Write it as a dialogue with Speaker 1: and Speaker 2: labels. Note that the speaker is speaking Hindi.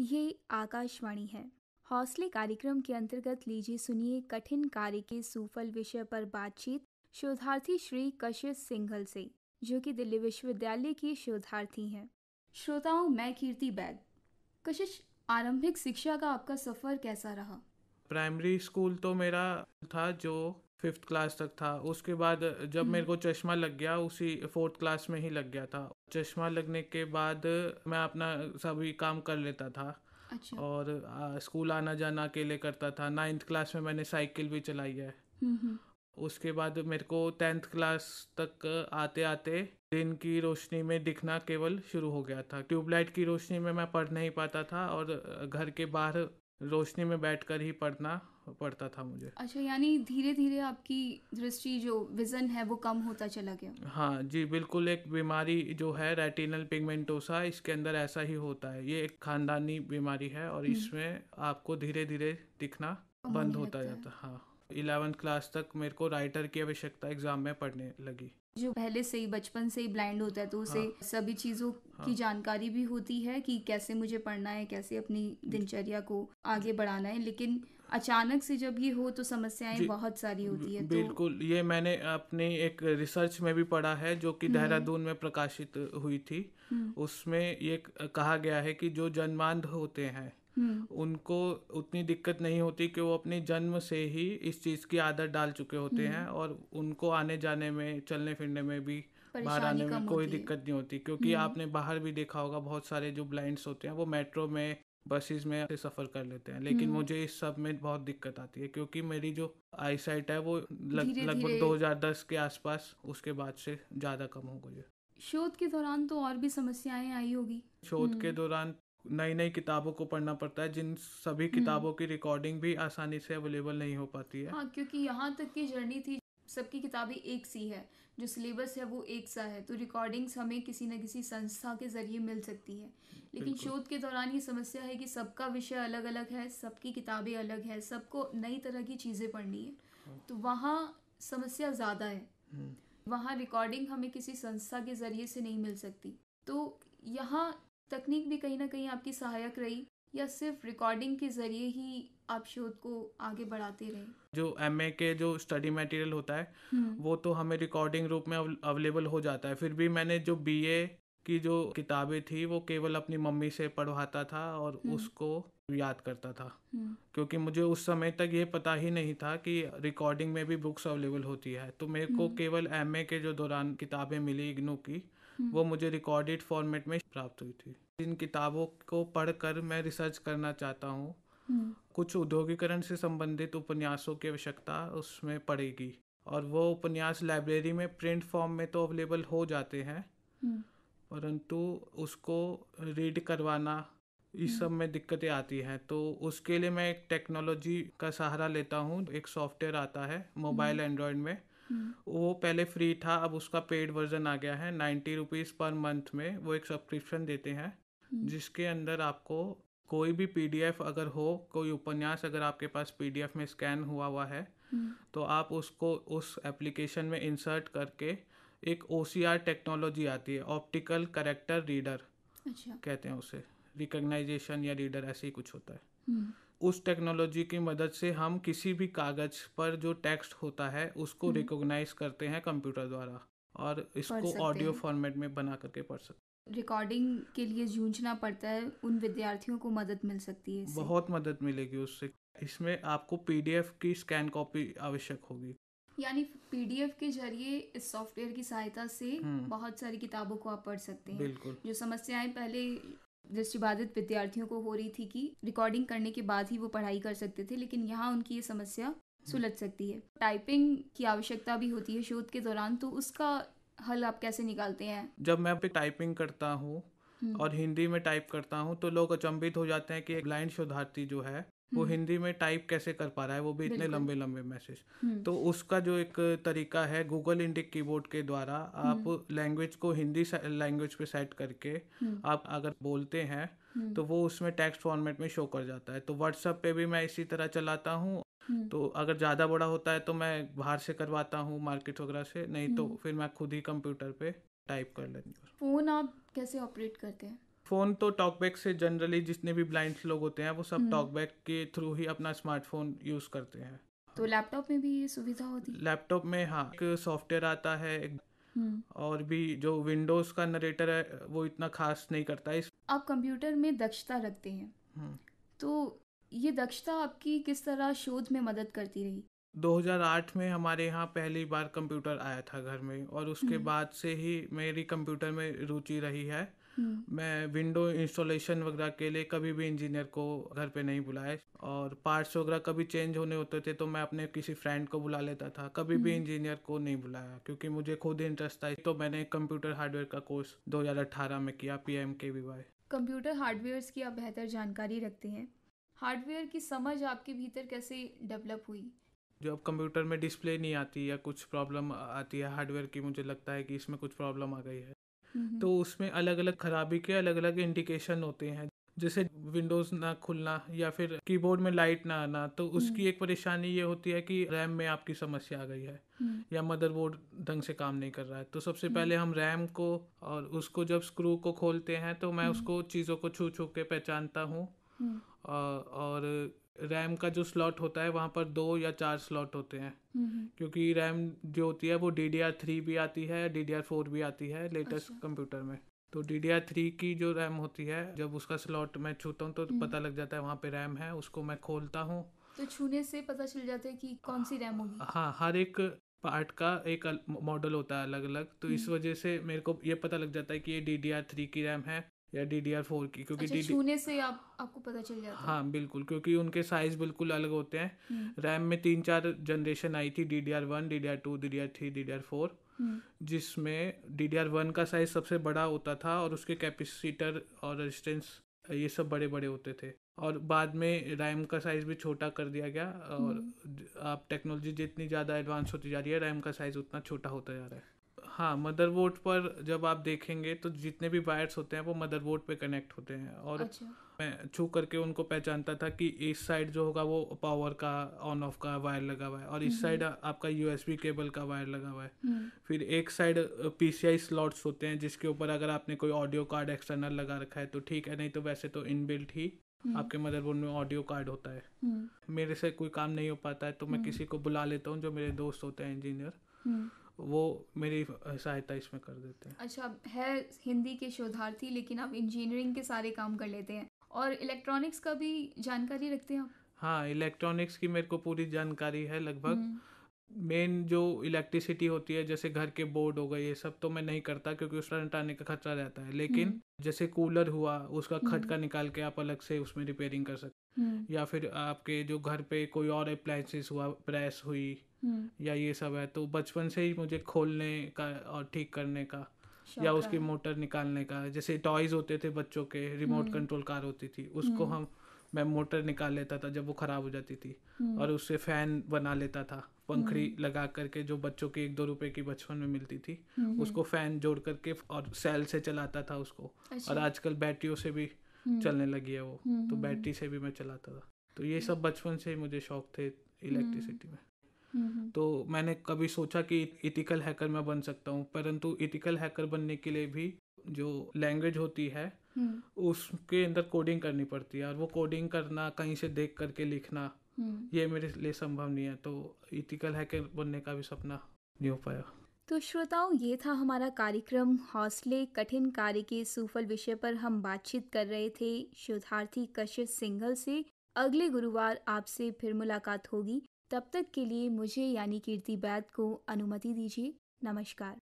Speaker 1: ये आकाशवाणी है हौसले कार्यक्रम के अंतर्गत लीजिए सुनिए कठिन कार्य के सुफल विषय पर बातचीत शोधार्थी श्री कशिश सिंघल से जो कि दिल्ली विश्वविद्यालय की शोधार्थी हैं श्रोताओं मैं कीर्ति बैग कशिश आरंभिक शिक्षा का आपका सफ़र कैसा रहा
Speaker 2: प्राइमरी स्कूल तो मेरा था जो फिफ्थ क्लास तक था उसके बाद जब मेरे को हम्म। चश्मा लग गया उसी फोर्थ क्लास में ही लग गया था चश्मा लगने के बाद मैं अपना सभी काम कर लेता था अच्छा। और आ, स्कूल आना जाना अकेले करता था नाइन्थ क्लास में मैंने साइकिल भी चलाई है हम्म, हम्म। उसके बाद मेरे को टेंथ क्लास तक आते आते दिन की रोशनी में दिखना केवल शुरू हो गया था ट्यूबलाइट की रोशनी में मैं पढ़ नहीं पाता था और घर के बाहर रोशनी में बैठकर ही पढ़ना पड़ता था मुझे
Speaker 1: अच्छा यानी धीरे धीरे आपकी दृष्टि जो विजन है वो कम होता चला गया
Speaker 2: हाँ जी बिल्कुल एक बीमारी जो है रेटिनल पिगमेंटोसा इसके अंदर ऐसा ही होता है ये एक खानदानी बीमारी है और हम्म। इसमें आपको धीरे धीरे दिखना बंद होता जाता है हाँ इलेवेंथ क्लास तक मेरे को राइटर की आवश्यकता एग्जाम में पढ़ने लगी
Speaker 1: जो पहले से ही बचपन से ही ब्लाइंड होता है तो उसे हाँ, सभी चीज़ों हाँ, की जानकारी भी होती है कि कैसे मुझे पढ़ना है कैसे अपनी दिनचर्या को आगे बढ़ाना है लेकिन अचानक से जब ये हो तो समस्याएं बहुत सारी होती है तो बिल्कुल
Speaker 2: तो... ये मैंने अपने एक रिसर्च में भी पढ़ा है जो कि हम्म। देहरादून में प्रकाशित हुई थी हम्म। उसमें ये कहा गया है कि जो जन्मांध होते हैं हम्म। उनको उतनी दिक्कत नहीं होती कि वो अपने जन्म से ही इस चीज़ की आदत डाल चुके होते हम्म। हैं और उनको आने जाने में चलने फिरने में भी बाहर आने में कोई दिक्कत नहीं होती क्योंकि हम्म। आपने बाहर भी देखा होगा बहुत सारे जो ब्लाइंड होते हैं वो मेट्रो में बसेस में सफ़र कर लेते हैं लेकिन मुझे इस सब में बहुत दिक्कत आती है क्योंकि मेरी जो आई साइट है वो लगभग दो हजार दस के आसपास उसके बाद से ज़्यादा कम हो गई है
Speaker 1: शोध के दौरान तो और भी समस्याएं आई होगी शोध के
Speaker 2: दौरान नई नई किताबों को पढ़ना पड़ता है जिन सभी हम्म। किताबों की रिकॉर्डिंग भी आसानी से अवेलेबल नहीं हो पाती है हाँ
Speaker 1: क्योंकि यहाँ तक की जर्नी थी सबकी किताबें एक सी है जो सिलेबस है वो एक सा है तो रिकॉर्डिंग्स हमें किसी न किसी संस्था के जरिए मिल सकती है लेकिन शोध के दौरान ये समस्या है कि सबका विषय अलग अलग है सबकी किताबें अलग है सबको नई तरह की चीज़ें पढ़नी है हाँ। तो वहाँ समस्या ज़्यादा है हम्म। वहाँ रिकॉर्डिंग हमें किसी संस्था के जरिए से नहीं मिल सकती तो यहाँ तकनीक भी कहीं ना कहीं आपकी सहायक रही या सिर्फ रिकॉर्डिंग के ज़रिए ही आप शोध को आगे बढ़ाते रहे
Speaker 2: जो एम के जो स्टडी मटेरियल होता है हम्म। वो तो हमें रिकॉर्डिंग रूप में अवेलेबल हो जाता है फिर भी मैंने जो बी की जो किताबें थी वो केवल अपनी मम्मी से पढ़वाता था और हम्म। उसको याद करता था हम्म। क्योंकि मुझे उस समय तक ये पता ही नहीं था कि रिकॉर्डिंग में भी बुक्स अवेलेबल होती है तो मेरे को केवल एम के जो दौरान किताबें मिली इग्नू की हम्म। वो मुझे रिकॉर्डेड फॉर्मेट में प्राप्त हुई थी इन किताबों को पढ़कर मैं रिसर्च करना चाहता हूँ हम्म। कुछ उद्योगीकरण से संबंधित उपन्यासों की आवश्यकता उसमें पड़ेगी और वो उपन्यास लाइब्रेरी में प्रिंट फॉर्म में तो अवेलेबल हो जाते हैं हम्म। परंतु उसको रीड करवाना इस सब में दिक्कतें आती हैं तो उसके लिए मैं एक टेक्नोलॉजी का सहारा लेता हूँ एक सॉफ्टवेयर आता है मोबाइल एंड्रॉयड में वो पहले फ्री था अब उसका पेड वर्जन आ गया है नाइन्टी रुपीज़ पर मंथ में वो एक सब्सक्रिप्शन देते हैं हम्म। जिसके अंदर आपको कोई भी पीडीएफ अगर हो कोई उपन्यास अगर आपके पास पीडीएफ में स्कैन हुआ हुआ है हम्म। तो आप उसको उस एप्लीकेशन में इंसर्ट करके एक ओ टेक्नोलॉजी आती है ऑप्टिकल करेक्टर रीडर अच्छा। कहते हैं उसे रिकग्नाइजेशन या रीडर ऐसे ही कुछ होता है हम्म। उस टेक्नोलॉजी की मदद से हम किसी भी कागज़ पर जो टेक्स्ट होता है उसको रिकॉग्नाइज हम्म। करते हैं कंप्यूटर द्वारा और इसको ऑडियो फॉर्मेट में बना करके पढ़ सकते
Speaker 1: रिकॉर्डिंग के लिए जूझना पड़ता है उन विद्यार्थियों को मदद मिल सकती है बहुत
Speaker 2: मदद मिलेगी उससे इसमें आपको पीडीएफ की स्कैन कॉपी आवश्यक होगी
Speaker 1: यानी पीडीएफ के जरिए इस सॉफ्टवेयर की सहायता से हम्म। बहुत सारी किताबों को आप पढ़ सकते हैं बिल्कुल जो समस्याएं पहले दृष्टिबाधित विद्यार्थियों को हो रही थी कि रिकॉर्डिंग करने के बाद ही वो पढ़ाई कर सकते थे लेकिन यहाँ उनकी ये समस्या सुलझ सकती है टाइपिंग की आवश्यकता भी होती है शोध के दौरान तो उसका हल आप कैसे निकालते हैं
Speaker 2: जब मैं पे टाइपिंग करता हूँ हम्म। और हिंदी में टाइप करता हूँ तो लोग अचंभित हो जाते हैं कि एक ब्लाइंड शोधार्थी जो है वो हम्म। हिंदी में टाइप कैसे कर पा रहा है वो भी इतने लंबे लंबे मैसेज तो उसका जो एक तरीका है गूगल इंडिक कीबोर्ड के द्वारा आप लैंग्वेज हम्म। को हिंदी लैंग्वेज पे सेट करके हम्म। आप अगर बोलते हैं तो वो उसमें टेक्स्ट फॉर्मेट में शो कर जाता है तो व्हाट्सएप पे भी मैं इसी तरह चलाता हूँ तो अगर ज़्यादा बड़ा होता है तो मैं बाहर से करवाता हूँ मार्केट वगैरह से नहीं तो फिर मैं खुद ही कंप्यूटर पे टाइप कर लेती हूँ
Speaker 1: फ़ोन आप कैसे ऑपरेट करते हैं
Speaker 2: फ़ोन तो टॉकबैक से जनरली जितने भी ब्लाइंड लोग होते हैं वो सब टॉकबैक हम्म। के थ्रू ही अपना स्मार्टफोन यूज़ करते हैं
Speaker 1: तो लैपटॉप में भी ये सुविधा होती है
Speaker 2: लैपटॉप में हाँ एक सॉफ्टवेयर आता है हम्म। और भी जो विंडोज़ का नरेटर है वो इतना खास नहीं करता है
Speaker 1: आप कंप्यूटर में दक्षता रखते हैं हम्म। तो ये दक्षता आपकी किस तरह शोध में मदद करती रही
Speaker 2: 2008 में हमारे यहाँ पहली बार कंप्यूटर आया था घर में और उसके हम्म। बाद से ही मेरी कंप्यूटर में रुचि रही है हम्म। मैं विंडो इंस्टॉलेशन वगैरह के लिए कभी भी इंजीनियर को घर पे नहीं बुलाए और पार्ट्स वगैरह कभी चेंज होने होते थे तो मैं अपने किसी फ्रेंड को बुला लेता था कभी भी हम्म। इंजीनियर को नहीं बुलाया क्योंकि मुझे खुद इंटरेस्ट था तो मैंने कंप्यूटर हार्डवेयर का कोर्स 2018 में किया P M K V Y
Speaker 1: computer hardware की आप बेहतर जानकारी रखते हैं हार्डवेयर की समझ आपके भीतर कैसे डेवलप हुई
Speaker 2: जो अब कंप्यूटर में डिस्प्ले नहीं आती या कुछ प्रॉब्लम आती है हार्डवेयर की मुझे लगता है कि इसमें कुछ प्रॉब्लम आ गई है तो उसमें अलग अलग खराबी के अलग अलग इंडिकेशन होते हैं जैसे विंडोज़ ना खुलना या फिर कीबोर्ड में लाइट ना आना तो हम्म। उसकी एक परेशानी ये होती है कि रैम में आपकी समस्या आ गई है हम्म। या मदरबोर्ड ढंग से काम नहीं कर रहा है तो सबसे हम्म। पहले हम रैम को और उसको जब स्क्रू को खोलते हैं तो मैं उसको चीज़ों को छू छू के पहचानता हूँ और रैम का जो स्लॉट होता है वहाँ पर दो या चार स्लॉट होते हैं क्योंकि रैम जो होती है वो डी डी आर थ्री भी आती है डी डी आर फोर भी आती है लेटेस्ट अच्छा। कंप्यूटर में तो डी डी आर थ्री की जो रैम होती है जब उसका स्लॉट मैं छूता हूँ तो हम्म। पता लग जाता है वहाँ पे रैम है उसको मैं खोलता हूँ
Speaker 1: तो छूने से पता चल जाता है कि कौन सी रैम होगी
Speaker 2: हाँ हर एक पार्ट का एक मॉडल होता है अलग अलग तो इस हम्म। वजह से मेरे को ये पता लग जाता है कि ये डी डी आर थ्री की रैम है या डी डी आर फोर की क्योंकि अच्छा, छूने
Speaker 1: से आप आपको पता चल जाता
Speaker 2: हाँ बिल्कुल क्योंकि उनके साइज बिल्कुल अलग होते हैं रैम हम्म। में तीन चार जनरेशन आई थी D D R one D D R two D D R three D D R four जिसमें डी डी आर वन का साइज सबसे बड़ा होता था और उसके कैपेसिटर और रेजिस्टेंस ये सब बड़े बड़े होते थे और बाद में रैम का साइज़ भी छोटा कर दिया गया और हम्म। आप टेक्नोलॉजी जितनी ज़्यादा एडवांस होती जा रही है रैम का साइज़ उतना छोटा होता जा रहा है हाँ मदरबोर्ड पर जब आप देखेंगे तो जितने भी वायर्स होते हैं वो मदरबोर्ड पे कनेक्ट होते हैं और अच्छा। मैं छू करके उनको पहचानता था कि इस साइड जो होगा वो पावर का ऑन ऑफ का वायर लगा हुआ है और इस साइड हम्म। आपका यूएसबी केबल का वायर लगा हुआ है हम्म। फिर एक साइड पीसीआई स्लॉट्स होते हैं जिसके ऊपर अगर आपने कोई ऑडियो कार्ड एक्सटर्नल लगा रखा है तो ठीक है नहीं तो वैसे तो इनबिल्ट ही हम्म। आपके मदरबोर्ड में ऑडियो कार्ड होता है मेरे से कोई काम नहीं हो पाता है तो मैं किसी को बुला लेता हूँ जो मेरे दोस्त होते हैं इंजीनियर वो मेरी सहायता इसमें कर देते हैं
Speaker 1: अच्छा है हिंदी के शोधार्थी लेकिन आप इंजीनियरिंग के सारे काम कर लेते हैं और इलेक्ट्रॉनिक्स का भी जानकारी रखते हैं आप
Speaker 2: हाँ इलेक्ट्रॉनिक्स की मेरे को पूरी जानकारी है लगभग हम्म। मेन जो इलेक्ट्रिसिटी होती है जैसे घर के बोर्ड हो गए ये सब तो मैं नहीं करता क्योंकि उसका आने का खतरा रहता है लेकिन हम्म। जैसे कूलर हुआ उसका हम्म। खटका निकाल के आप अलग से उसमें रिपेयरिंग कर सकते या फिर आपके जो घर पे कोई और अप्लाइंसेस हुआ प्रेस हुई हम्म। या ये सब है तो बचपन से ही मुझे खोलने का और ठीक करने का या उसकी मोटर निकालने का जैसे टॉयज होते थे बच्चों के रिमोट कंट्रोल कार होती थी उसको हम्म। हम मैं मोटर निकाल लेता था जब वो ख़राब हो जाती थी हम्म। और उससे फ़ैन बना लेता था पंखड़ी लगा करके जो बच्चों की एक दो रुपए की बचपन में मिलती थी उसको फ़ैन जोड़ करके और सेल से चलाता था उसको और अच्छा। आजकल बैटरियों से भी चलने लगी है वो तो बैटरी से भी मैं चलाता था तो ये सब बचपन से ही मुझे शौक थे इलेक्ट्रिसिटी में तो मैंने कभी सोचा कि इथिकल हैकर मैं बन सकता हूँ परंतु इथिकल हैकर बनने के लिए भी जो लैंग्वेज होती है हम्म। उसके अंदर कोडिंग करनी पड़ती है और वो कोडिंग करना कहीं से देख करके लिखना हम्म। ये मेरे लिए संभव नहीं है तो इथिकल हैकर बनने का भी सपना नहीं हो पाया
Speaker 1: तो श्रोताओं ये था हमारा कार्यक्रम हौसले कठिन कार्य के सुफल विषय पर हम बातचीत कर रहे थे शोधार्थी कश्यप सिंघल से अगले गुरुवार आपसे फिर मुलाकात होगी तब तक के लिए मुझे यानी कीर्ति बैद को अनुमति दीजिए नमस्कार